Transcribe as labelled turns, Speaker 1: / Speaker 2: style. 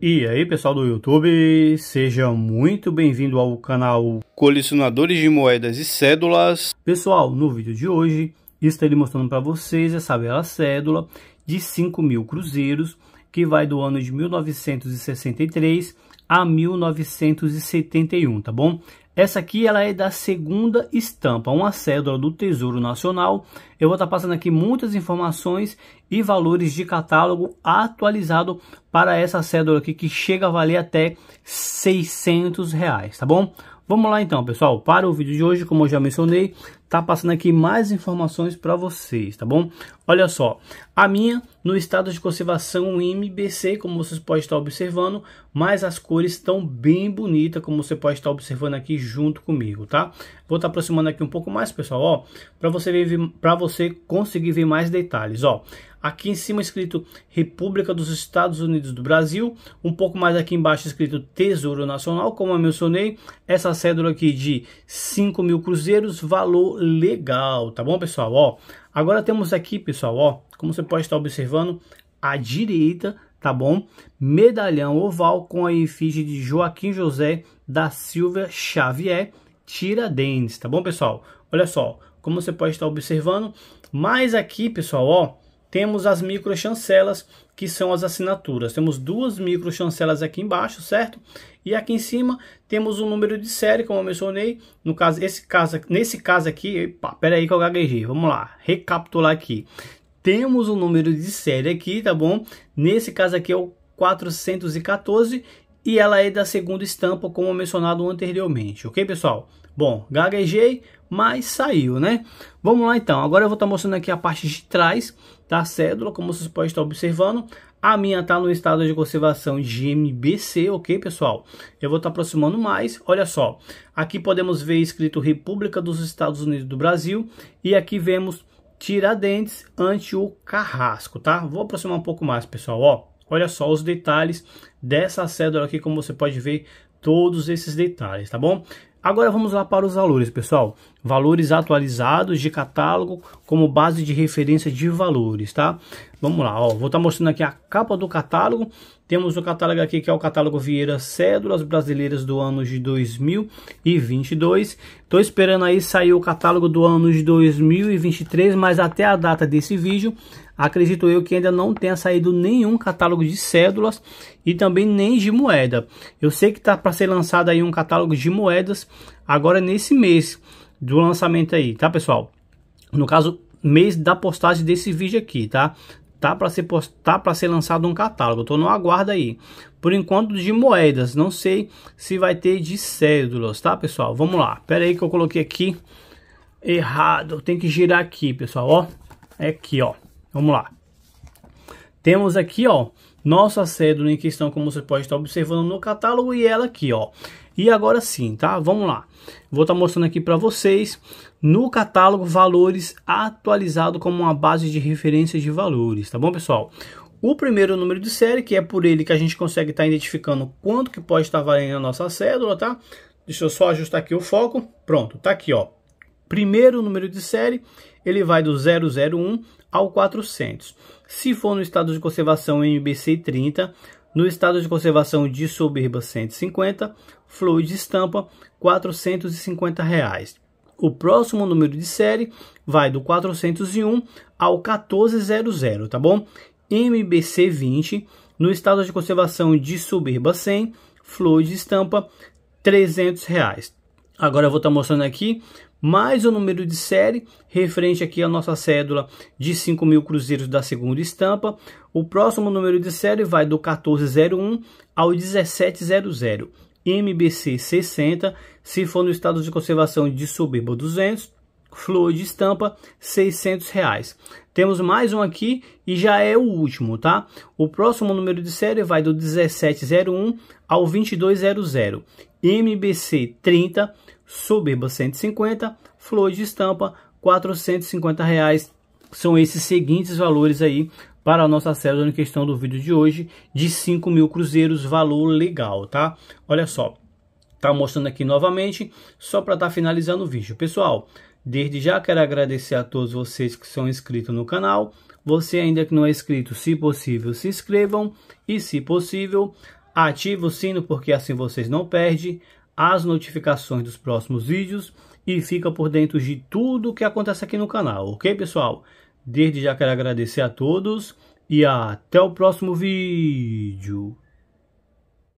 Speaker 1: E aí pessoal do YouTube, seja muito bem-vindo ao canal Colecionadores de Moedas e Cédulas. Pessoal, no vídeo de hoje estarei mostrando para vocês essa bela cédula de 5 mil cruzeiros que vai do ano de 1963 a 1971, tá bom? Essa aqui ela é da segunda estampa, uma cédula do Tesouro Nacional. Eu vou estar tá passando aqui muitas informações e valores de catálogo atualizado para essa cédula aqui que chega a valer até 600 reais, tá bom? Vamos lá então, pessoal. Para o vídeo de hoje, como eu já mencionei, tá passando aqui mais informações para vocês, tá bom? Olha só, a minha no estado de conservação MBC, como vocês podem estar observando, mas as cores estão bem bonitas, como você pode estar observando aqui junto comigo, tá? Vou estar aproximando aqui um pouco mais, pessoal, ó, para você ver, para você conseguir ver mais detalhes, ó. Aqui em cima escrito República dos Estados Unidos do Brasil, um pouco mais aqui embaixo escrito Tesouro Nacional, como eu mencionei, essa cédula aqui de 5 mil cruzeiros, valor legal, tá bom, pessoal? Ó, Agora temos aqui, pessoal, ó, como você pode estar observando, à direita, tá bom? Medalhão oval com a efígie de Joaquim José da Silva Xavier Tiradentes, tá bom, pessoal? Olha só, como você pode estar observando, mas aqui, pessoal, ó, temos as micro chancelas que são as assinaturas. Temos duas micro chancelas aqui embaixo, certo? E aqui em cima temos o um número de série, como eu mencionei. No caso, esse caso, nesse caso aqui, epa, peraí que eu gaguejei, vamos lá, recapitular aqui. Temos o um número de série aqui, tá bom? Nesse caso aqui é o 414 e ela é da segunda estampa, como mencionado anteriormente, ok, pessoal? Bom, gaguejei, mas saiu, né? Vamos lá, então. Agora eu vou estar tá mostrando aqui a parte de trás da cédula, como vocês podem estar observando. A minha está no estado de conservação GMBC, ok, pessoal? Eu vou estar tá aproximando mais. Olha só, aqui podemos ver escrito República dos Estados Unidos do Brasil e aqui vemos Tiradentes ante o Carrasco, tá? Vou aproximar um pouco mais, pessoal, ó. Olha só os detalhes dessa cédula aqui, como você pode ver, todos esses detalhes, tá bom? Agora vamos lá para os valores, pessoal. Valores atualizados de catálogo como base de referência de valores, tá? Vamos lá, ó, vou estar tá mostrando aqui a capa do catálogo. Temos o catálogo aqui que é o catálogo Vieira Cédulas Brasileiras do ano de 2022. Estou esperando aí sair o catálogo do ano de 2023, mas até a data desse vídeo, acredito eu que ainda não tenha saído nenhum catálogo de cédulas e também nem de moeda. Eu sei que está para ser lançado aí um catálogo de moedas agora nesse mês do lançamento aí, tá pessoal? No caso, mês da postagem desse vídeo aqui, tá? tá para ser post... tá para ser lançado um catálogo. Estou no aguardo aí. Por enquanto de moedas, não sei se vai ter de cédulas, tá, pessoal? Vamos lá. Pera aí que eu coloquei aqui errado. Tem que girar aqui, pessoal, ó. É aqui, ó. Vamos lá. Temos aqui, ó, nossa cédula em questão, como você pode estar observando no catálogo, e ela aqui, ó. E agora sim, tá? Vamos lá. Vou estar tá mostrando aqui para vocês no catálogo valores atualizado como uma base de referência de valores, tá bom, pessoal? O primeiro número de série, que é por ele que a gente consegue estar tá identificando quanto que pode estar valendo a nossa cédula, tá? Deixa eu só ajustar aqui o foco. Pronto, tá aqui, ó primeiro número de série, ele vai do 001 ao 400. Se for no estado de conservação MBC 30, no estado de conservação de soberba 150, flor de estampa 450 reais. O próximo número de série vai do 401 ao 1400, tá bom? MBC 20, no estado de conservação de soberba 100, flor de estampa 300 reais. Agora eu vou estar tá mostrando aqui mais o número de série, referente aqui à nossa cédula de 5 mil cruzeiros da segunda estampa. O próximo número de série vai do 1401 ao 1700, MBC 60, se for no estado de conservação de soberbo 200, flor de estampa 600 reais. Temos mais um aqui e já é o último, tá? O próximo número de série vai do 1701 ao 2200. MBC 30, Soberba 150, flor de estampa 450 reais. São esses seguintes valores aí para a nossa célula em questão do vídeo de hoje de 5 mil cruzeiros, valor legal, tá? Olha só, tá mostrando aqui novamente, só para estar tá finalizando o vídeo. Pessoal, desde já quero agradecer a todos vocês que são inscritos no canal. Você ainda que não é inscrito, se possível, se inscrevam e se possível, ative o sino porque assim vocês não perdem as notificações dos próximos vídeos e fica por dentro de tudo o que acontece aqui no canal, ok pessoal? Desde já quero agradecer a todos e até o próximo vídeo.